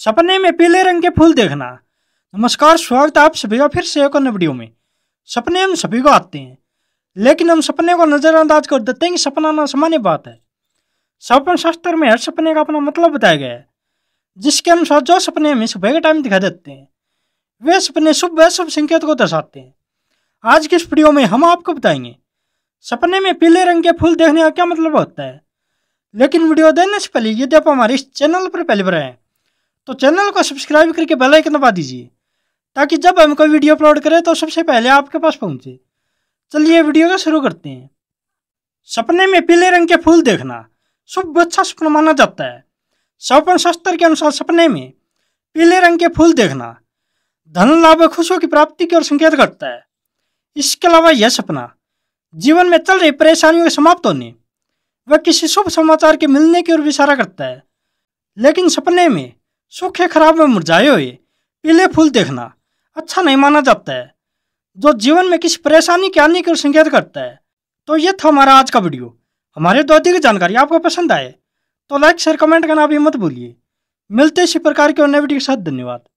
सपने में पीले रंग के फूल देखना नमस्कार स्वागत आप सभी का फिर से एक अन्य वीडियो में सपने हम सभी को आते हैं लेकिन हम सपने को नज़रअंदाज कर देते हैं कि सपना ना सामान्य बात है सपन शास्त्र में हर सपने का अपना मतलब बताया गया है जिसके अनुसार जो सपने हमें सुबह के टाइम दिखाई देते हैं वे सपने शुभ व शुभ संकेत को दर्शाते हैं आज के इस वीडियो में हम आपको बताएंगे सपने में पीले रंग के फूल देखने का क्या मतलब होता है लेकिन वीडियो देने से पहले यदि आप हमारे इस चैनल पर पहले बढ़ाएं तो चैनल को सब्सक्राइब करके बेल आइकन दबा दीजिए ताकि जब हम कोई वीडियो अपलोड करें तो सबसे पहले आपके पास पहुंचे चलिए वीडियो को शुरू करते हैं सपने में पीले रंग के फूल देखना शुभ अच्छा सपना माना जाता है सौपन शास्त्र के अनुसार सपने में पीले रंग के फूल देखना धन लाभ खुशियों की प्राप्ति की ओर संकेत करता है इसके अलावा यह सपना जीवन में चल रही परेशानियों के समाप्त होने व किसी शुभ समाचार के मिलने की ओर इशारा करता है लेकिन सपने में सूखे खराब में मुरझाए हुए पीले फूल देखना अच्छा नहीं माना जाता है जो जीवन में किसी परेशानी के आने के संकेत करता है तो ये था हमारा आज का वीडियो हमारे दो अधिक जानकारी आपको पसंद आए तो लाइक शेयर कमेंट करना भी मत भूलिए मिलते इसी प्रकार के और नए वीडियो के साथ धन्यवाद